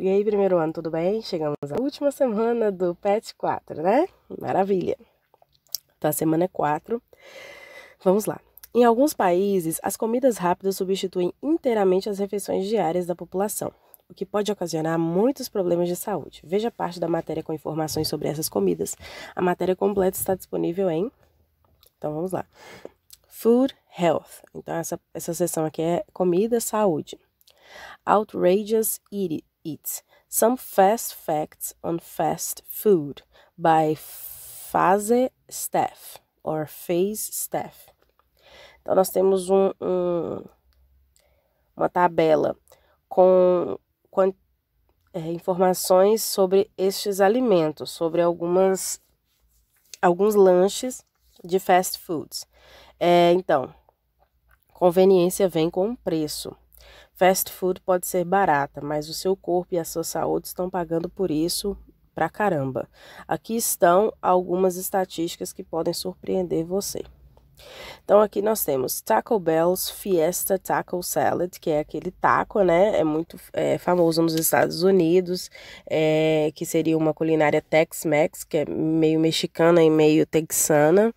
e aí, primeiro ano, tudo bem? Chegamos à última semana do PET 4, né? Maravilha! Então, a semana é 4. Vamos lá. Em alguns países, as comidas rápidas substituem inteiramente as refeições diárias da população, o que pode ocasionar muitos problemas de saúde. Veja parte da matéria com informações sobre essas comidas. A matéria completa está disponível em. Então, vamos lá. Food Health. Então, essa, essa seção aqui é comida, saúde. Outrageous eats. it. Some Fast Facts on Fast Food by Phase Staff or Phase Staff. Então, nós temos um, um uma tabela com, com é, informações sobre estes alimentos, sobre algumas alguns lanches de fast foods. É, então, conveniência vem com preço. Fast food pode ser barata, mas o seu corpo e a sua saúde estão pagando por isso pra caramba. Aqui estão algumas estatísticas que podem surpreender você. Então aqui nós temos Taco Bell's Fiesta Taco Salad, que é aquele taco, né? É muito é, famoso nos Estados Unidos, é, que seria uma culinária Tex-Mex, que é meio mexicana e meio texana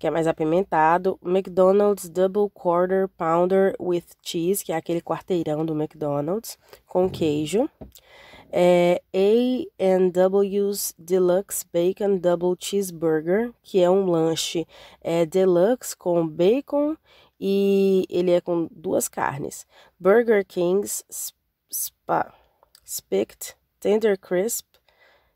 que é mais apimentado. McDonald's Double Quarter Pounder with Cheese, que é aquele quarteirão do McDonald's, com uhum. queijo. É A&W's Deluxe Bacon Double Cheeseburger, que é um lanche é, deluxe com bacon e ele é com duas carnes. Burger King's Spa, Spicked Tender Crisp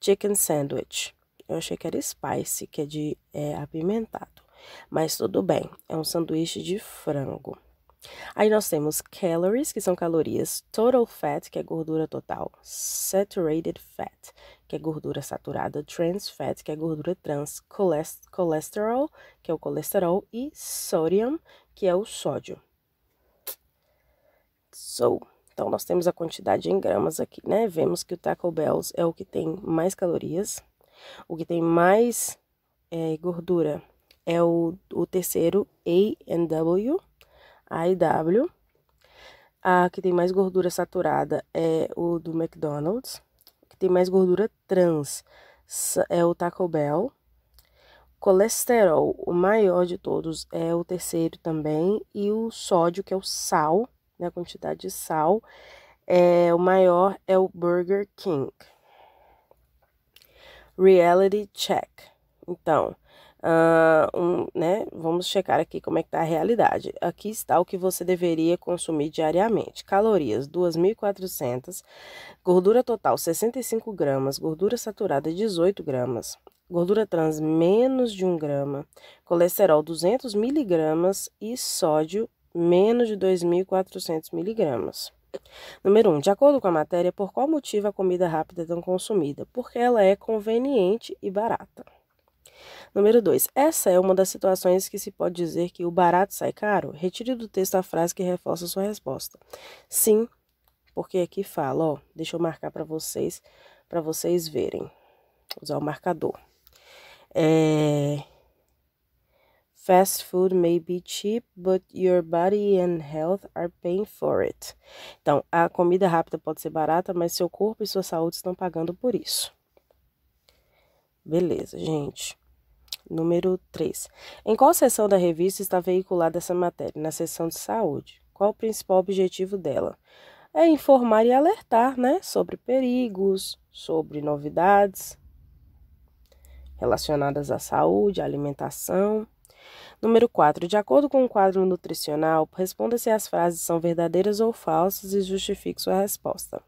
Chicken Sandwich. Eu achei que era spice, que é de é, apimentado. Mas tudo bem, é um sanduíche de frango. Aí nós temos calories, que são calorias, total fat, que é gordura total, saturated fat, que é gordura saturada, trans fat, que é gordura trans, cholesterol, que é o colesterol, e sodium, que é o sódio. So, então nós temos a quantidade em gramas aqui, né? Vemos que o Taco Bells é o que tem mais calorias, o que tem mais é, gordura é o, o terceiro A&W, W, A que tem mais gordura saturada é o do McDonald's. A que tem mais gordura trans é o Taco Bell. Colesterol, o maior de todos, é o terceiro também. E o sódio, que é o sal, né, a quantidade de sal, é, o maior é o Burger King. Reality check. Então, Uh, um, né? Vamos checar aqui como é que está a realidade. Aqui está o que você deveria consumir diariamente. Calorias 2.400, gordura total 65 gramas, gordura saturada 18 gramas, gordura trans menos de 1 grama, colesterol 200 miligramas e sódio menos de 2.400 miligramas. Número 1. Um, de acordo com a matéria, por qual motivo a comida rápida é tão consumida? Porque ela é conveniente e barata. Número 2. Essa é uma das situações que se pode dizer que o barato sai caro? Retire do texto a frase que reforça sua resposta. Sim, porque aqui fala, ó, deixa eu marcar para vocês, para vocês verem. Usar o marcador. É, Fast food may be cheap, but your body and health are paying for it. Então, a comida rápida pode ser barata, mas seu corpo e sua saúde estão pagando por isso. Beleza, gente. Número 3. Em qual seção da revista está veiculada essa matéria? Na seção de saúde. Qual o principal objetivo dela? É informar e alertar, né? Sobre perigos, sobre novidades relacionadas à saúde, à alimentação. Número 4. De acordo com o quadro nutricional, responda se as frases são verdadeiras ou falsas e justifique sua resposta.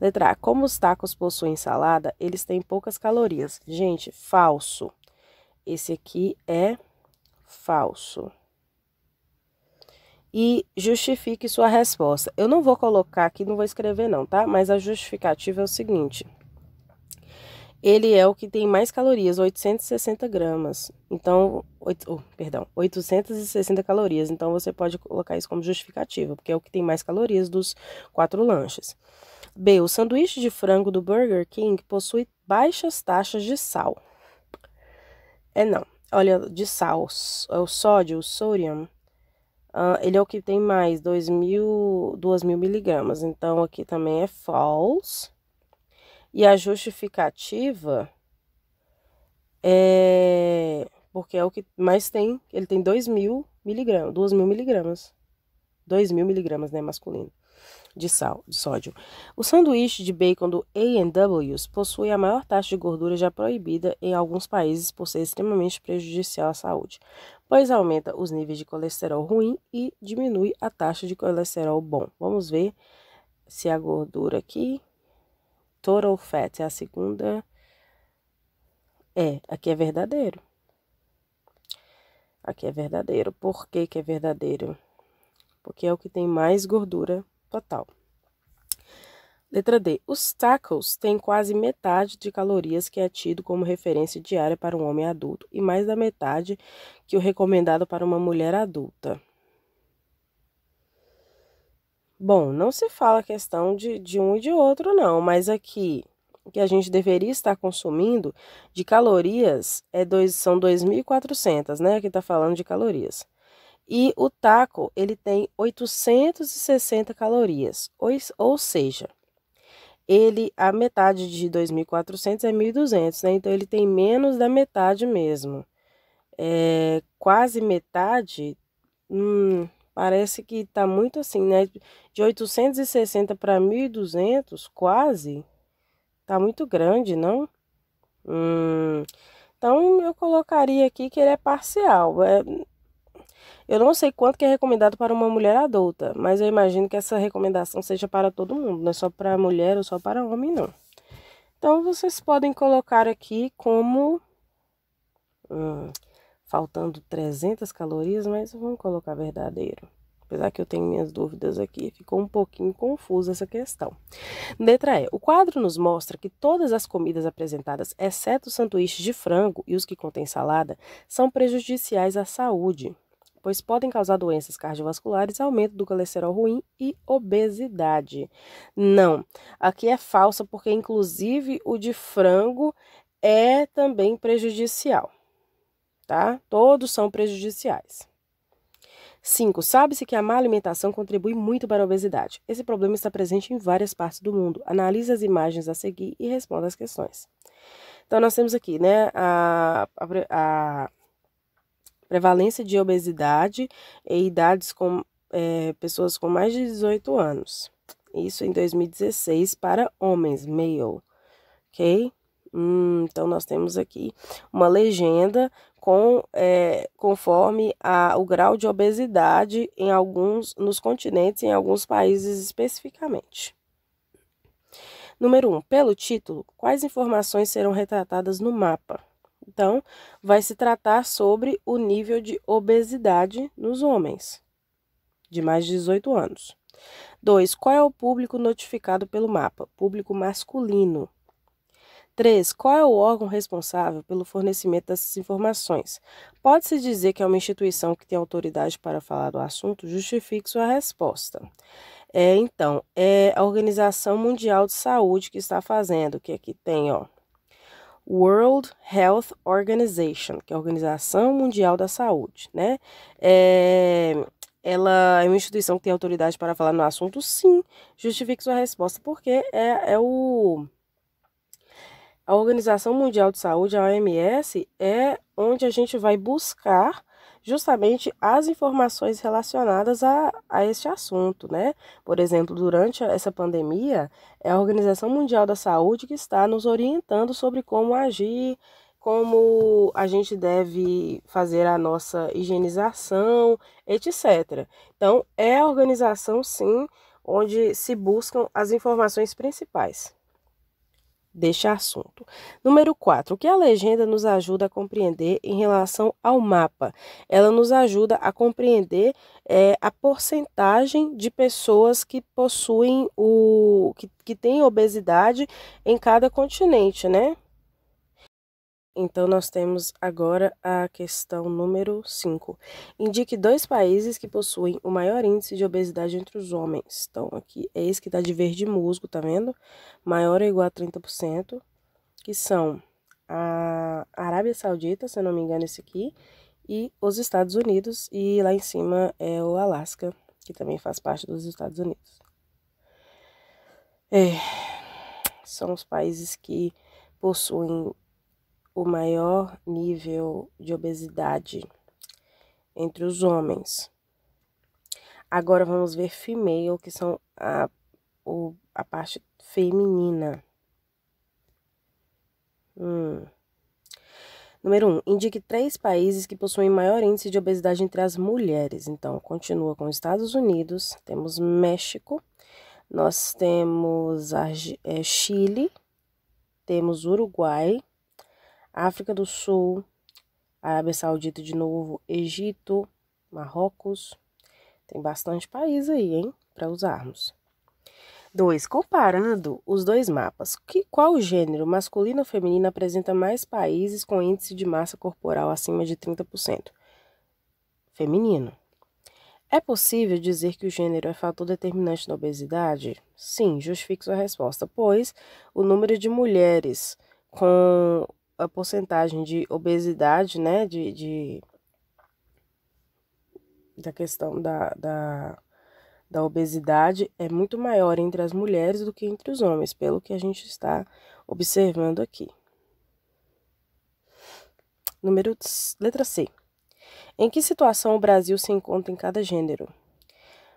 Letra A. Como os tacos possuem salada, eles têm poucas calorias. Gente, falso. Esse aqui é falso. E justifique sua resposta. Eu não vou colocar aqui, não vou escrever não, tá? Mas a justificativa é o seguinte. Ele é o que tem mais calorias, 860 gramas. Então, 8, oh, perdão, 860 calorias. Então, você pode colocar isso como justificativa, porque é o que tem mais calorias dos quatro lanches. B. O sanduíche de frango do Burger King possui baixas taxas de sal. É não. Olha, de sal, o é sódio, o sodium, uh, ele é o que tem mais, 2.000 miligramas. Então, aqui também é false. E a justificativa é porque é o que mais tem, ele tem 2.000 miligramas, 2.000 miligramas. 2.000 miligramas, né, masculino de, sal, de sódio. O sanduíche de bacon do A&W's possui a maior taxa de gordura já proibida em alguns países por ser extremamente prejudicial à saúde, pois aumenta os níveis de colesterol ruim e diminui a taxa de colesterol bom. Vamos ver se a gordura aqui, total fat, é a segunda. É, aqui é verdadeiro. Aqui é verdadeiro. Por que, que é verdadeiro? Porque é o que tem mais gordura total. Letra D. Os tacos têm quase metade de calorias que é tido como referência diária para um homem adulto e mais da metade que o recomendado para uma mulher adulta. Bom, não se fala questão de, de um e de outro, não, mas aqui o que a gente deveria estar consumindo de calorias é dois, são 2.400, né? Aqui está falando de calorias. E o taco, ele tem 860 calorias, ou seja, ele a metade de 2.400 é 1.200, né? Então ele tem menos da metade mesmo. É, quase metade, hum, parece que tá muito assim, né? De 860 para 1.200, quase, tá muito grande, não? Hum, então eu colocaria aqui que ele é parcial. É, eu não sei quanto que é recomendado para uma mulher adulta, mas eu imagino que essa recomendação seja para todo mundo, não é só para mulher ou só para homem, não. Então, vocês podem colocar aqui como... Hum, faltando 300 calorias, mas vamos colocar verdadeiro. Apesar que eu tenho minhas dúvidas aqui, ficou um pouquinho confusa essa questão. Letra E. O quadro nos mostra que todas as comidas apresentadas, exceto os sanduíches de frango e os que contêm salada, são prejudiciais à saúde pois podem causar doenças cardiovasculares, aumento do colesterol ruim e obesidade. Não, aqui é falsa, porque inclusive o de frango é também prejudicial, tá? Todos são prejudiciais. 5. Sabe-se que a má alimentação contribui muito para a obesidade. Esse problema está presente em várias partes do mundo. Analise as imagens a seguir e responda as questões. Então, nós temos aqui, né, a, a, a prevalência de obesidade em idades com é, pessoas com mais de 18 anos. Isso em 2016 para homens, male, ok? Hum, então, nós temos aqui uma legenda com, é, conforme a, o grau de obesidade em alguns, nos continentes, em alguns países especificamente. Número 1. Um, pelo título, quais informações serão retratadas no mapa? Então, vai se tratar sobre o nível de obesidade nos homens de mais de 18 anos. 2. Qual é o público notificado pelo mapa? Público masculino. 3. Qual é o órgão responsável pelo fornecimento dessas informações? Pode-se dizer que é uma instituição que tem autoridade para falar do assunto? Justifique sua resposta. É, então, é a Organização Mundial de Saúde que está fazendo, que aqui tem, ó, World Health Organization, que é a Organização Mundial da Saúde, né? É, ela é uma instituição que tem autoridade para falar no assunto, sim. Justifique sua resposta, porque é, é o. A Organização Mundial de Saúde, a OMS, é onde a gente vai buscar justamente as informações relacionadas a, a este assunto, né? Por exemplo, durante essa pandemia, é a Organização Mundial da Saúde que está nos orientando sobre como agir, como a gente deve fazer a nossa higienização, etc. Então, é a organização, sim, onde se buscam as informações principais deste assunto. Número 4. O que a legenda nos ajuda a compreender em relação ao mapa? Ela nos ajuda a compreender é, a porcentagem de pessoas que possuem o. que, que têm obesidade em cada continente, né? Então, nós temos agora a questão número 5. Indique dois países que possuem o maior índice de obesidade entre os homens. Então, aqui é esse que está de verde musgo, tá vendo? Maior ou igual a 30%, que são a Arábia Saudita, se eu não me engano, esse aqui, e os Estados Unidos, e lá em cima é o Alasca, que também faz parte dos Estados Unidos. É, são os países que possuem o maior nível de obesidade entre os homens. Agora vamos ver female, que são a, o, a parte feminina. Hum. Número 1. Um, indique três países que possuem maior índice de obesidade entre as mulheres. Então, continua com Estados Unidos, temos México, nós temos é, Chile, temos Uruguai, África do Sul, Arábia Saudita de novo, Egito, Marrocos. Tem bastante país aí, hein, para usarmos. 2. Comparando os dois mapas, que, qual gênero, masculino ou feminino, apresenta mais países com índice de massa corporal acima de 30%? Feminino. É possível dizer que o gênero é fator determinante na obesidade? Sim, justifique sua resposta, pois o número de mulheres com a porcentagem de obesidade, né, de, de da questão da, da, da obesidade é muito maior entre as mulheres do que entre os homens, pelo que a gente está observando aqui. Número letra C. Em que situação o Brasil se encontra em cada gênero?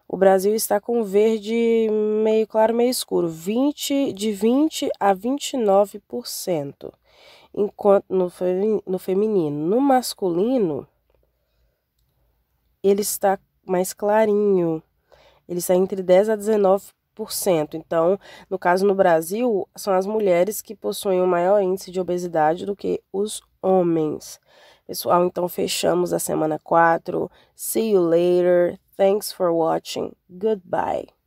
O Brasil está com verde meio claro, meio escuro, 20 de 20 a 29% enquanto no, no feminino. No masculino, ele está mais clarinho, ele está entre 10 a 19%. Então, no caso no Brasil, são as mulheres que possuem o um maior índice de obesidade do que os homens. Pessoal, então fechamos a semana 4. See you later. Thanks for watching. Goodbye.